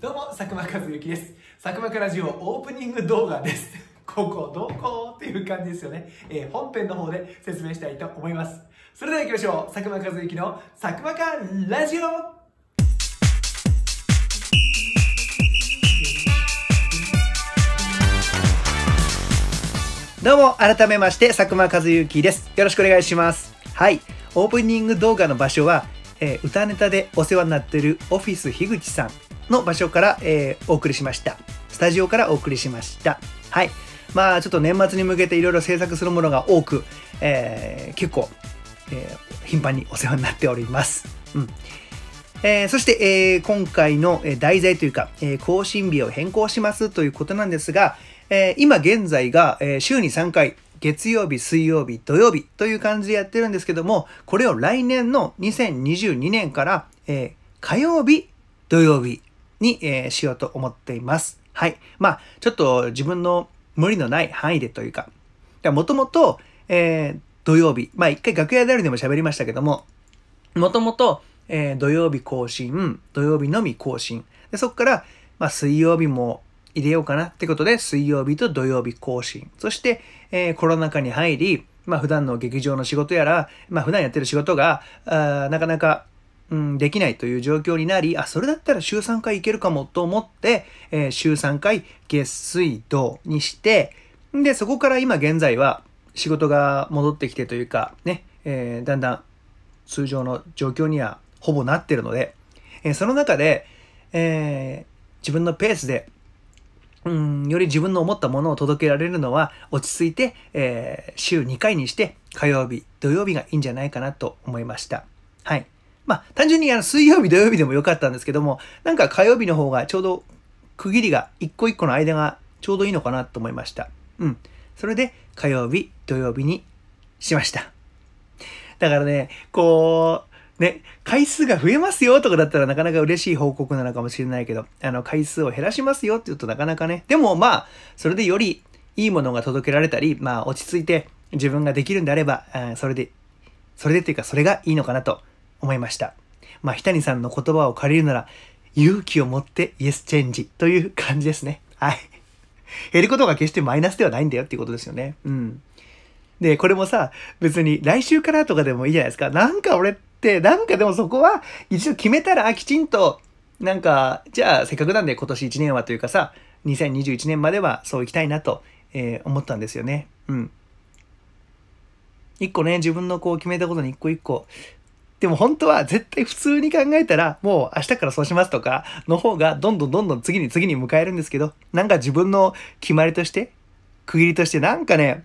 どうも佐久間和之です佐久間ラジオオープニング動画です ここどこっていう感じですよね、えー、本編の方で説明したいと思いますそれでは行きましょう佐久間和之の佐久間ラジオどうも、改めまして、佐久間和之です。よろしくお願いします。はい。オープニング動画の場所は、えー、歌ネタでお世話になっているオフィス樋口さん、の場所から、えー、お送りしました。スタジオからお送りしました。はい。まあ、ちょっと年末に向けていろいろ制作するものが多く、えー、結構、えー、頻繁にお世話になっております。うん。えー、そして、えー、今回の題材というか、えー、更新日を変更しますということなんですが、えー、今現在が、えー、週に3回、月曜日、水曜日、土曜日という感じでやってるんですけども、これを来年の2022年から、えー、火曜日、土曜日に、えー、しようと思っています。はい。まあ、ちょっと自分の無理のない範囲でというか、もともと、えー、土曜日、まあ一回楽屋であるでも喋りましたけども、もともと、えー、土曜日更新、土曜日のみ更新。でそこから、まあ、水曜日も入れようかなってことで、水曜日と土曜日更新。そして、えー、コロナ禍に入り、まあ、普段の劇場の仕事やら、まあ、普段やってる仕事が、あなかなかうん、できないという状況になり、あ、それだったら週3回いけるかもと思って、えー、週3回月水土にして、で、そこから今現在は仕事が戻ってきてというか、ね、えー、だんだん通常の状況にはほぼなってるので、えー、その中で、え自分のペースで、うん、より自分の思ったものを届けられるのは落ち着いて、え週2回にして火曜日、土曜日がいいんじゃないかなと思いました。はい。まあ、単純にあの水曜日、土曜日でもよかったんですけども、なんか火曜日の方がちょうど区切りが、一個一個の間がちょうどいいのかなと思いました。うん。それで火曜日、土曜日にしました。だからね、こう、ね、回数が増えますよとかだったらなかなか嬉しい報告なのかもしれないけど、あの、回数を減らしますよって言うとなかなかね、でもまあ、それでよりいいものが届けられたり、まあ、落ち着いて自分ができるんであれば、それで、それでっていうか、それがいいのかなと思いました。まあ、日谷さんの言葉を借りるなら、勇気を持ってイエスチェンジという感じですね。はい。減ることが決してマイナスではないんだよっていうことですよね。うん。で、これもさ、別に来週からとかでもいいじゃないですか。なんか俺って、なんかでもそこは一度決めたらきちんと、なんか、じゃあせっかくなんで今年1年はというかさ、2021年まではそういきたいなと、えー、思ったんですよね。うん。一個ね、自分のこう決めたことに一個一個、でも本当は絶対普通に考えたらもう明日からそうしますとかの方がどんどんどんどん次に次に迎えるんですけどなんか自分の決まりとして区切りとしてなんかね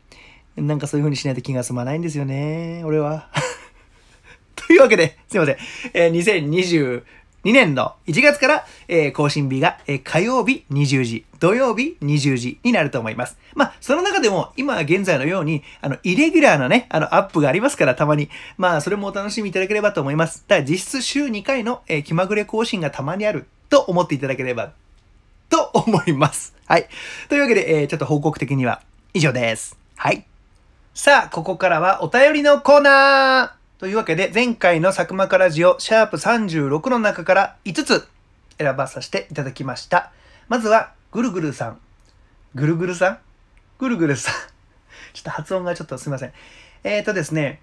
なんかそういう風にしないと気が済まないんですよね俺は。というわけで、すいません。えー、2年の1月から、えー、更新日が、えー、火曜日20時、土曜日20時になると思います。まあ、その中でも今現在のように、あの、イレギュラーなね、あの、アップがありますから、たまに。まあ、それもお楽しみいただければと思います。ただ、実質週2回の、えー、気まぐれ更新がたまにあると思っていただければ、と思います。はい。というわけで、えー、ちょっと報告的には以上です。はい。さあ、ここからはお便りのコーナーというわけで、前回の作間からラジオ、シャープ36の中から5つ選ばさせていただきました。まずは、ぐるぐるさん。ぐるぐるさんぐるぐるさん。ちょっと発音がちょっとすいません。えっ、ー、とですね、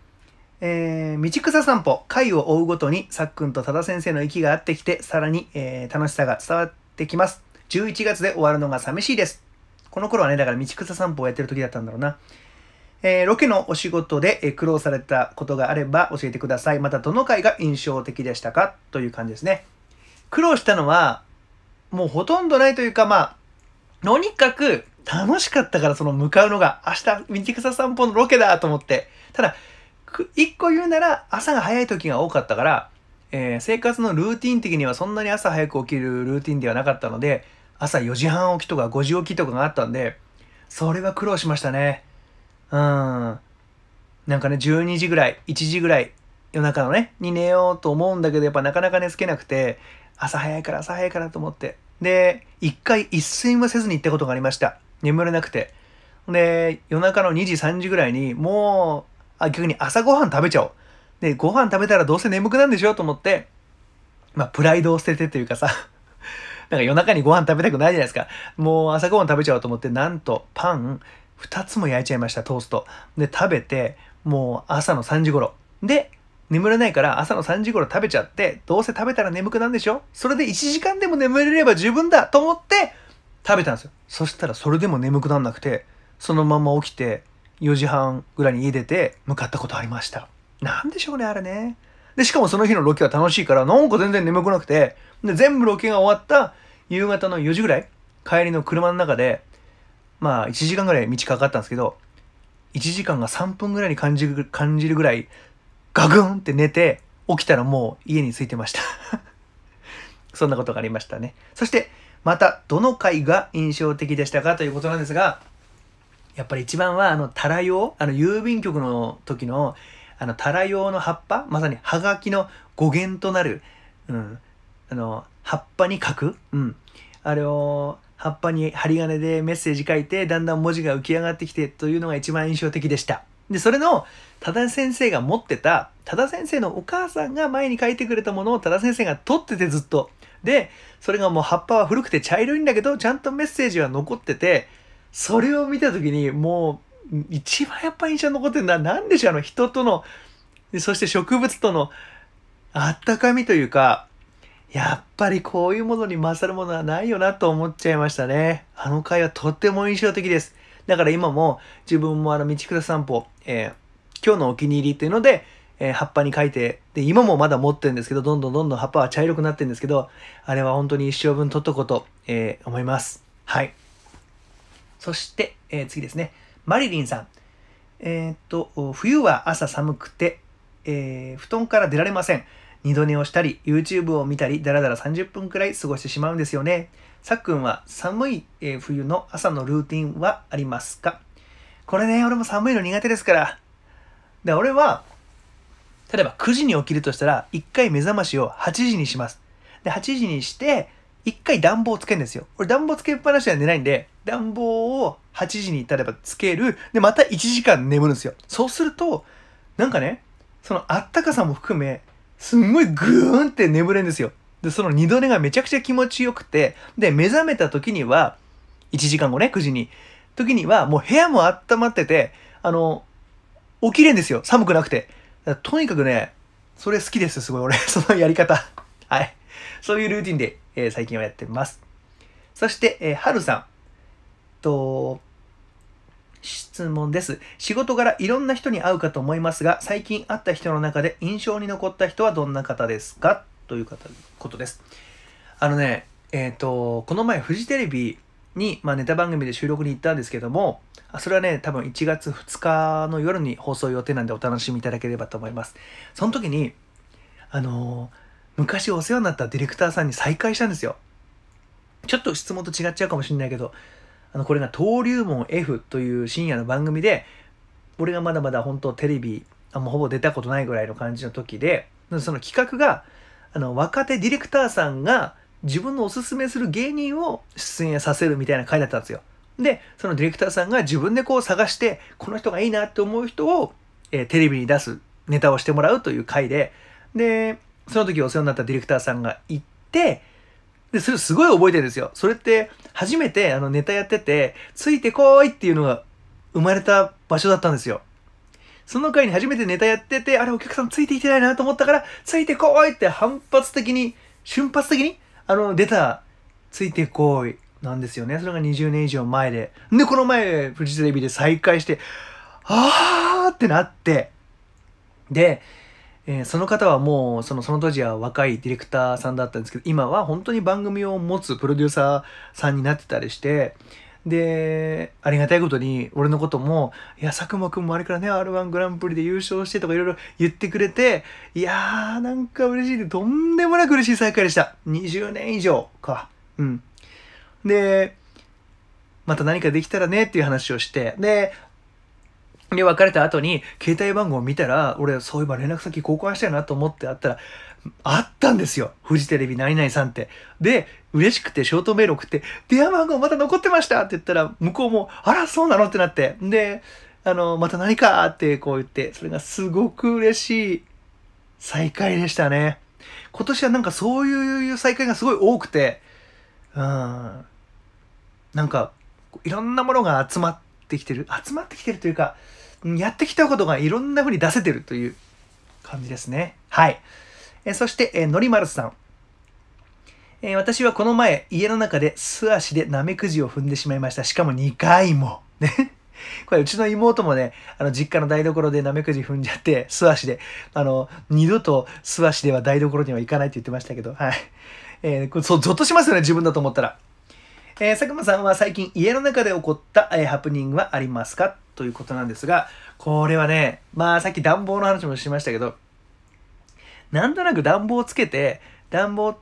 えー、道草散歩、回を追うごとに、さっくんと多田先生の息が合ってきて、さらに、えー、楽しさが伝わってきます。11月で終わるのが寂しいです。この頃はね、だから道草散歩をやってる時だったんだろうな。えー、ロケのお仕事で、え苦労されたことがあれば教えてください。またどの回が印象的でしたかという感じですね。苦労したのは、もうほとんどないというか、まあ、とにかく楽しかったからその向かうのが、明日、道草散歩のロケだと思って。ただ、一個言うなら、朝が早い時が多かったから、えー、生活のルーティン的にはそんなに朝早く起きるルーティンではなかったので、朝4時半起きとか5時起きとかがあったんで、それは苦労しましたね。うん。なんかね、12時ぐらい、1時ぐらい、夜中のね、に寝ようと思うんだけど、やっぱなかなか寝つけなくて、朝早いから朝早いからと思って。で、一回一睡もせずに行ったことがありました。眠れなくて。で、夜中の2時、3時ぐらいに、もう、あ、逆に朝ごはん食べちゃおう。で、ご飯食べたらどうせ眠くなんでしょと思って、まあ、プライドを捨ててというかさ、なんか夜中にご飯食べたくないじゃないですか。もう朝ごはん食べちゃおうと思って、なんと、パン、2つも焼いちゃいました、トースト。で、食べて、もう朝の3時頃。で、眠れないから朝の3時頃食べちゃって、どうせ食べたら眠くなんでしょそれで1時間でも眠れれば十分だと思って食べたんですよ。そしたらそれでも眠くなんなくて、そのまま起きて4時半ぐらいに家出て向かったことありました。なんでしょうね、あれね。で、しかもその日のロケは楽しいから、なんか全然眠くなくて、で、全部ロケが終わった夕方の4時ぐらい、帰りの車の中で、まあ1時間ぐらい道かかったんですけど、1時間が3分ぐらいに感じる、感じるぐらい、ガグンって寝て、起きたらもう家に着いてました そんなことがありましたね。そして、また、どの回が印象的でしたかということなんですが、やっぱり一番は、あの、タラ用、あの、郵便局の時の、あの、タラ用の葉っぱ、まさに葉書の語源となる、うん、あの、葉っぱに書く、うん、あれを、葉っぱに針金でメッセージ書いてだんだん文字が浮き上がってきてというのが一番印象的でした。でそれの多田先生が持ってた多田先生のお母さんが前に書いてくれたものを多田先生が取っててずっと。でそれがもう葉っぱは古くて茶色いんだけどちゃんとメッセージは残っててそれを見た時にもう一番やっぱ印象に残ってるのは何でしょうあの人とのそして植物とのあったかみというかやっぱりこういうものに勝るものはないよなと思っちゃいましたね。あの回はとっても印象的です。だから今も自分もあの道草散歩、えー、今日のお気に入りっていうので、えー、葉っぱに書いて、で、今もまだ持ってるんですけど、どんどんどんどん葉っぱは茶色くなってるんですけど、あれは本当に一生分取っとこうと、えー、思います。はい。そして、えー、次ですね。マリリンさん。えっと、冬は朝寒くて、え布団から出られません。二度寝をしたり、YouTube を見たり、だらだら30分くらい過ごしてしまうんですよね。さっくんは寒い、え冬の朝のルーティンはありますかこれね、俺も寒いの苦手ですから。で、俺は、例えば9時に起きるとしたら、1回目覚ましを8時にします。で、8時にして、1回暖房つけるんですよ。俺暖房つけっぱなしでは寝ないんで、暖房を8時に例えばつける。で、また1時間眠るんですよ。そうすると、なんかね、そのあったかさも含め、すんごいグーンって眠れんですよ。で、その二度寝がめちゃくちゃ気持ちよくて、で、目覚めた時には、1時間後ね、9時に、時にはもう部屋も温まってて、あの、起きれんですよ。寒くなくて。とにかくね、それ好きですすごい俺。そのやり方。はい。そういうルーティンで、えー、最近はやってます。そして、えー、はるさん。と、質問です。仕事柄いろんな人に会うかと思いますが、最近会った人の中で印象に残った人はどんな方ですかということです。あのね、えっ、ー、と、この前フジテレビに、まあ、ネタ番組で収録に行ったんですけども、それはね、多分1月2日の夜に放送予定なんでお楽しみいただければと思います。その時に、あのー、昔お世話になったディレクターさんに再会したんですよ。ちょっと質問と違っちゃうかもしれないけど、あの、これが登竜門 F という深夜の番組で、俺がまだまだ本当テレビ、あもうほぼ出たことないぐらいの感じの時で、その企画が、あの、若手ディレクターさんが自分のおすすめする芸人を出演させるみたいな回だったんですよ。で、そのディレクターさんが自分でこう探して、この人がいいなって思う人を、えー、テレビに出すネタをしてもらうという回で、で、その時お世話になったディレクターさんが行って、で、それすごい覚えてるんですよ。それって、初めてあのネタやってて、ついてこいっていうのが生まれた場所だったんですよ。その回に初めてネタやってて、あれお客さんついていてないなと思ったから、ついてこいって反発的に、瞬発的に、あの、出た、ついてこいなんですよね。それが20年以上前で。で、この前、フジテレビで再開して、あーってなって、で、えー、その方はもうそのその当時は若いディレクターさんだったんですけど今は本当に番組を持つプロデューサーさんになってたりしてでありがたいことに俺のことも「いや佐久間君もあれからね r 1グランプリで優勝して」とかいろいろ言ってくれていやーなんか嬉しいでとんでもなく嬉しい再会でした20年以上かうんでまた何かできたらねっていう話をしてでで、別れた後に、携帯番号を見たら、俺、そういえば連絡先交換したいなと思ってあったら、あったんですよ。フジテレビ何々さんって。で、嬉しくてショートメール送って、電話番号まだ残ってましたって言ったら、向こうも、あら、そうなのってなって。で、あの、また何かってこう言って、それがすごく嬉しい再会でしたね。今年はなんかそういう再会がすごい多くて、うん。なんか、いろんなものが集まってきてる。集まってきてるというか、やってきたことがいろんな風に出せてるという感じですね。はい。えそして、えのりまるさん。え私はこの前、家の中で素足でナメクジを踏んでしまいました。しかも2回も。ね。これ、うちの妹もね、あの、実家の台所でナメクジ踏んじゃって、素足で、あの、二度と素足では台所には行かないって言ってましたけど、はい。えー、これ、そう、ゾッとしますよね、自分だと思ったら。えー、佐久間さんは最近家の中で起こった、えー、ハプニングはありますかということなんですが、これはね、まあさっき暖房の話もしましたけど、なんとなく暖房つけて、暖房、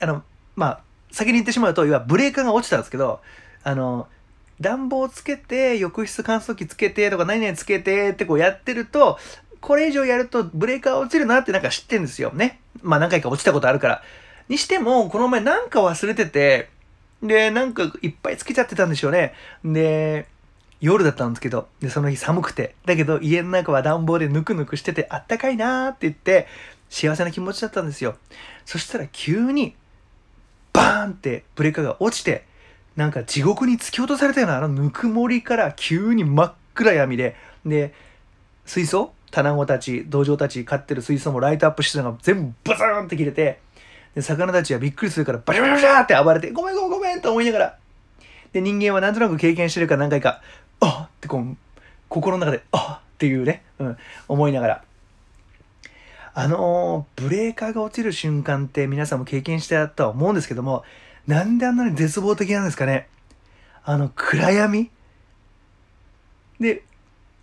あの、まあ、先に言ってしまうと、要はブレーカーが落ちたんですけど、あの、暖房つけて、浴室乾燥機つけてとか、何々つけてってこうやってると、これ以上やるとブレーカー落ちるなってなんか知ってるんですよね。まあ何回か落ちたことあるから。にしても、この前なんか忘れてて、で、なんかいっぱいつけちゃってたんでしょうね。で、夜だったんですけど、で、その日寒くて、だけど家の中は暖房でぬくぬくしててあったかいなーって言って、幸せな気持ちだったんですよ。そしたら急に、バーンってブレーカーが落ちて、なんか地獄に突き落とされたようなあのぬくもりから急に真っ暗闇で、で、水槽卵たち、道場たち、飼ってる水槽もライトアップしてたのが全部バサーンって切れて、で、魚たちはびっくりするからバシャバシャバシャって暴れて、ごめんごめんごめんと思いながら、で、人間はなんとなく経験してるか何回か、あってこう、心の中で、あっていうね、うん、思いながら。あのー、ブレーカーが落ちる瞬間って皆さんも経験したとは思うんですけども、なんであんなに絶望的なんですかね。あの、暗闇で、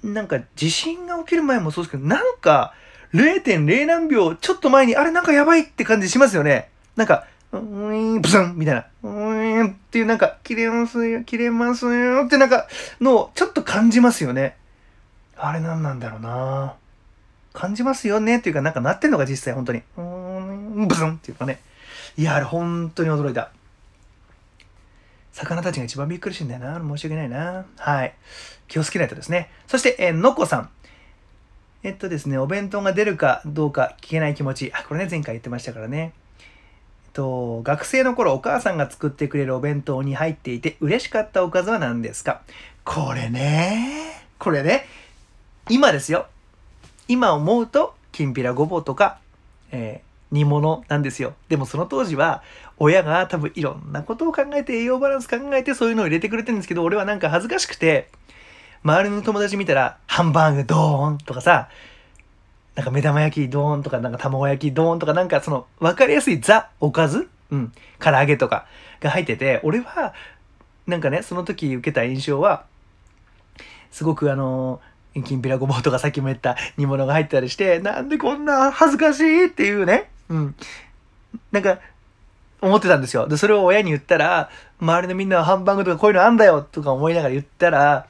なんか地震が起きる前もそうですけど、なんか0.0何秒ちょっと前に、あれなんかやばいって感じしますよね。なんか、うーん、ブスンみたいな。うっていうなんか、切れますよ、切れますよってなんか、のちょっと感じますよね。あれ何なんだろうな感じますよねっていうか、なんかなってんのが実際本当に。うーん、ブズンっていうかね。いや、あれ本当に驚いた。魚たちが一番びっくりしてんだよな。申し訳ないな。はい。気をつけないとですね。そして、えー、のこさん。えっとですね、お弁当が出るかどうか聞けない気持ち。あ、これね、前回言ってましたからね。と、学生の頃お母さんが作ってくれるお弁当に入っていて嬉しかったおかずは何ですかこれね。これね。今ですよ。今思うと、きんぴらごぼうとか、えー、煮物なんですよ。でもその当時は、親が多分いろんなことを考えて栄養バランス考えてそういうのを入れてくれてるんですけど、俺はなんか恥ずかしくて、周りの友達見たら、ハンバーグドーンとかさ、なんか目玉焼きドーンとか、なんか卵焼きドーンとか、なんかその、わかりやすいザ、おかずうん。唐揚げとかが入ってて、俺は、なんかね、その時受けた印象は、すごくあのー、きんぴらごぼうとかさっきも言った煮物が入ってたりして、なんでこんな恥ずかしいっていうね。うん。なんか、思ってたんですよ。で、それを親に言ったら、周りのみんなはハンバーグとかこういうのあんだよとか思いながら言ったら、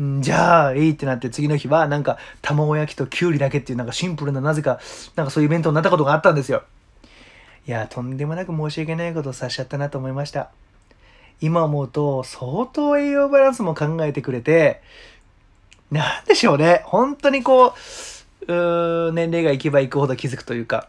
んじゃあ、いいってなって、次の日は、なんか、卵焼きときゅうりだけっていう、なんかシンプルな、なぜか、なんかそういうイベントになったことがあったんですよ。いや、とんでもなく申し訳ないことをさせちゃったなと思いました。今思うと、相当栄養バランスも考えてくれて、なんでしょうね。本当にこう、う年齢がいけばいくほど気づくというか。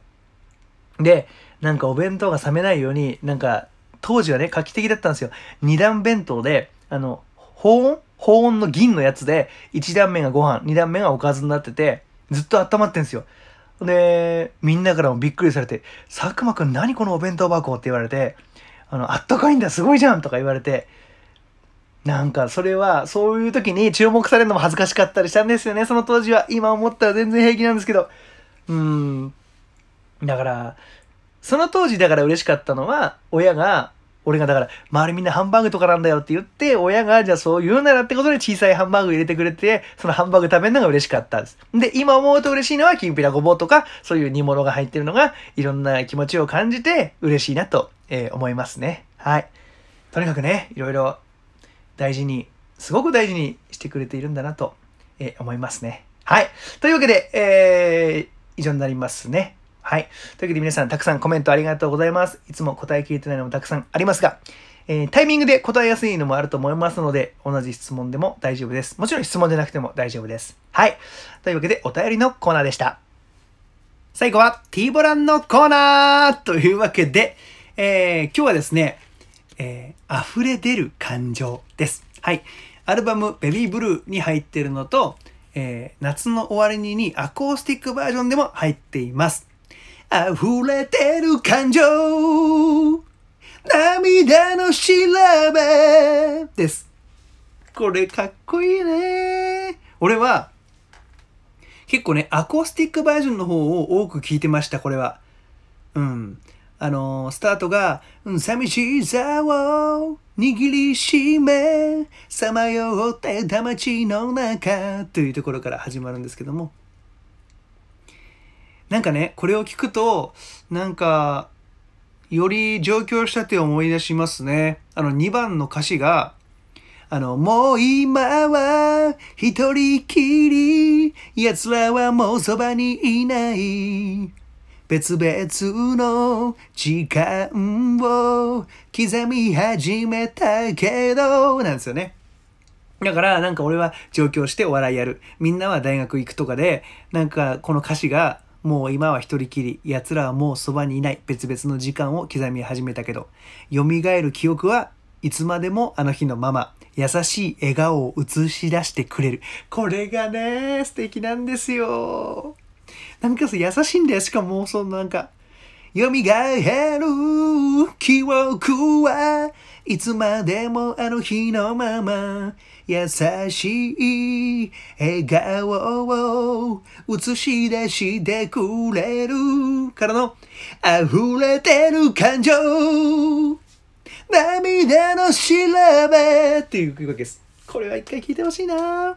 で、なんかお弁当が冷めないように、なんか、当時はね、画期的だったんですよ。二段弁当で、あの、保温保温の銀のやつで、1段目がご飯、2段目がおかずになってて、ずっと温まってんすよ。で、みんなからもびっくりされて、佐久間くん何このお弁当箱って言われて、あの、あったかいんだ、すごいじゃんとか言われて、なんかそれは、そういう時に注目されるのも恥ずかしかったりしたんですよね、その当時は。今思ったら全然平気なんですけど。うん。だから、その当時だから嬉しかったのは、親が俺がだから、周りみんなハンバーグとかなんだよって言って、親が、じゃあそう言うならってことで小さいハンバーグ入れてくれて、そのハンバーグ食べるのが嬉しかったです。で、今思うと嬉しいのは、きんぴらごぼうとか、そういう煮物が入ってるのが、いろんな気持ちを感じて、嬉しいなと、えー、思いますね。はい。とにかくね、いろいろ大事に、すごく大事にしてくれているんだなと、えー、思いますね。はい。というわけで、えー、以上になりますね。はい。というわけで皆さんたくさんコメントありがとうございます。いつも答え聞いてないのもたくさんありますが、えー、タイミングで答えやすいのもあると思いますので、同じ質問でも大丈夫です。もちろん質問じゃなくても大丈夫です。はい。というわけでお便りのコーナーでした。最後は T ボランのコーナーというわけで、えー、今日はですね、えー、溢れ出る感情です。はい。アルバムベビーブルーに入ってるのと、えー、夏の終わりににアコースティックバージョンでも入っています。溢れてる感情涙の調べですこれかっこいいね俺は結構ねアコースティックバージョンの方を多く聞いてましたこれはうんあのー、スタートが、寂しいを握りしめ、さまよってた街の中というところから始まるんですけども。なんかね、これを聞くと、なんか、より上京したてを思い出しますね。あの、2番の歌詞が、あの、もう今は一人きり、奴らはもうそばにいない。別々の時間を刻み始めたけど、なんですよね。だから、なんか俺は上京してお笑いやる。みんなは大学行くとかで、なんかこの歌詞がもう今は一人きり、奴らはもうそばにいない別々の時間を刻み始めたけど、蘇る記憶はいつまでもあの日のまま、優しい笑顔を映し出してくれる。これがね、素敵なんですよ。なんか優しいんだよ。しかも、そのなんか、蘇る記憶はいつまでもあの日のまま優しい笑顔を映し出してくれるからの溢れてる感情涙の調べっていうわけです。これは一回聞いてほしいな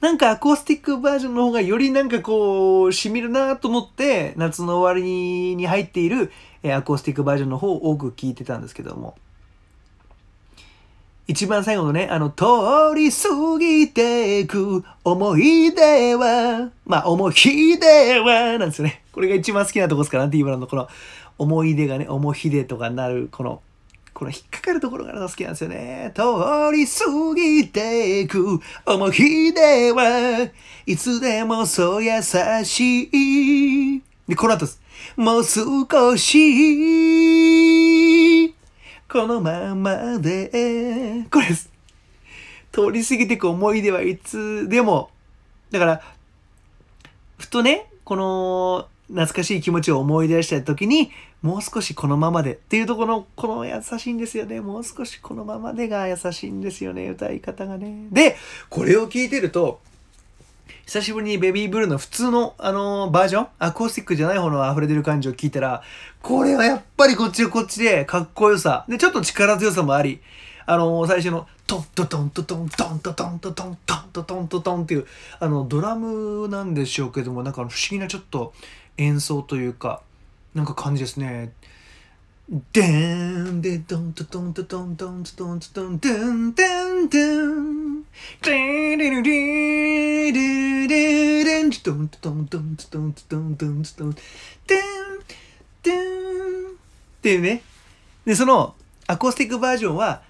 なんかアコースティックバージョンの方がよりなんかこう、染みるなと思って、夏の終わりに入っている、えアコースティックバージョンの方を多く聞いてたんですけども。一番最後のね、あの、通り過ぎていく思い出は、まあ、思い出は、なんですよね。これが一番好きなとこですから、ディーバラのこの、思い出がね、思い出とかなる、この、この引っかかるところが好きなんですよね。通り過ぎていく思い出はいつでもそう優しい。で、この後です。もう少し、このままで、これです。通り過ぎていく思い出はいつでも、だから、ふとね、この、懐かしい気持ちを思い出した時に、もう少しこのままでっていうとこの、この優しいんですよね。もう少しこのままでが優しいんですよね。歌い方がね。で、これを聞いてると、久しぶりにベビーブルーの普通の、あのー、バージョンアコースティックじゃない方の溢れてる感じを聞いたら、これはやっぱりこっちこっちで、かっこよさ。で、ちょっと力強さもあり、あのー、最初の、トントトントントントントントントトントントトントンっていう、あの、ドラムなんでしょうけども、なんか不思議なちょっと、演奏というか、なんか感じですね。でーんでどんとどんとどんどんとどんとどんどんどんどんでんれんれんれんどんとどんどんとどんとどんどんとどんでんでんっていうね。で、そのアコースティックバージョンは、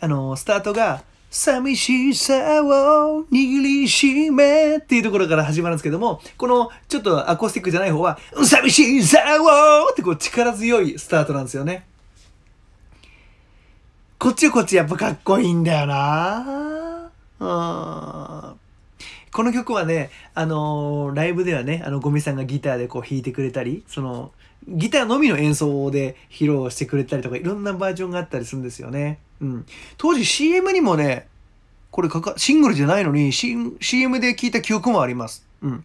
あの、スタートが寂しさを握りしめっていうところから始まるんですけども、このちょっとアコースティックじゃない方は、寂しさをってこう力強いスタートなんですよね。こっちはこっちやっぱかっこいいんだよなうん。この曲はね、あのー、ライブではね、あの、ゴミさんがギターでこう弾いてくれたり、その、ギターのみの演奏で披露してくれたりとか、いろんなバージョンがあったりするんですよね。うん。当時 CM にもね、これかか、シングルじゃないのに、C、m で聞いた記憶もあります。うん。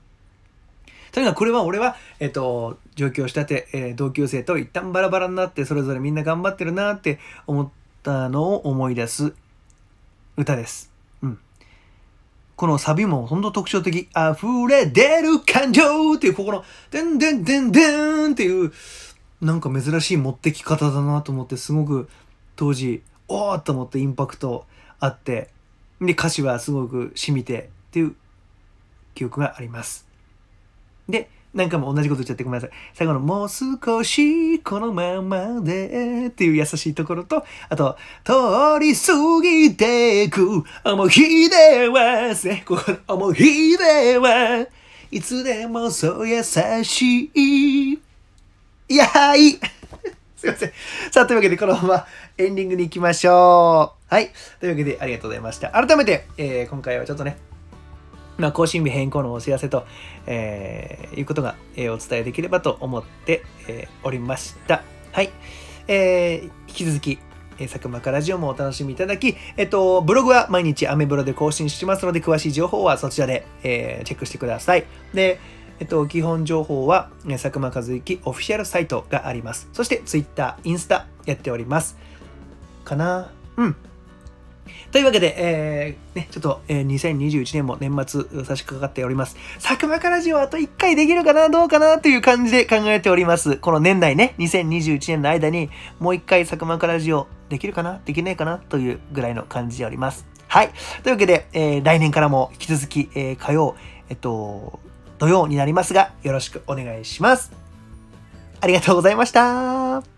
とにかくこれは俺は、えっ、と、上京したて、えー、同級生と一旦バラバラになって、それぞれみんな頑張ってるなって思ったのを思い出す歌です。うん。このサビもほんと特徴的。溢れ出る感情っていう、ここの、でんでんでんでんっていう、なんか珍しい持ってき方だなと思って、すごく当時おおと思ってインパクトあって、で、歌詞はすごく染みてっていう記憶があります。で、何回も同じこと言っちゃってごめんなさい。最後のもう少しこのままでっていう優しいところと、あと、通り過ぎていく、思い出は、ね、ここ、思い出は、いつでもそう優しい。いやはいすいません。さあ、というわけで、このままエンディングに行きましょう。はい。というわけで、ありがとうございました。改めて、えー、今回はちょっとね、まあ、更新日変更のお知らせと、えー、いうことが、えー、お伝えできればと思って、えー、おりました。はい。えー、引き続き、えー、佐久間かラジオもお楽しみいただき、えっ、と、ブログは毎日アメブロで更新してますので、詳しい情報はそちらで、えー、チェックしてください。で、えっと、基本情報は佐久間一行オフィシャルサイトがあります。そして Twitter、インスタやっております。かなうん。というわけで、えー、ね、ちょっと、えー、2021年も年末差し掛かっております。佐久間からじはあと1回できるかなどうかなという感じで考えております。この年内ね、2021年の間にもう1回佐久間からじをできるかなできないかなというぐらいの感じでおります。はい。というわけで、えー、来年からも引き続き、えー、火曜、えっと、土曜になりますが、よろしくお願いします。ありがとうございました。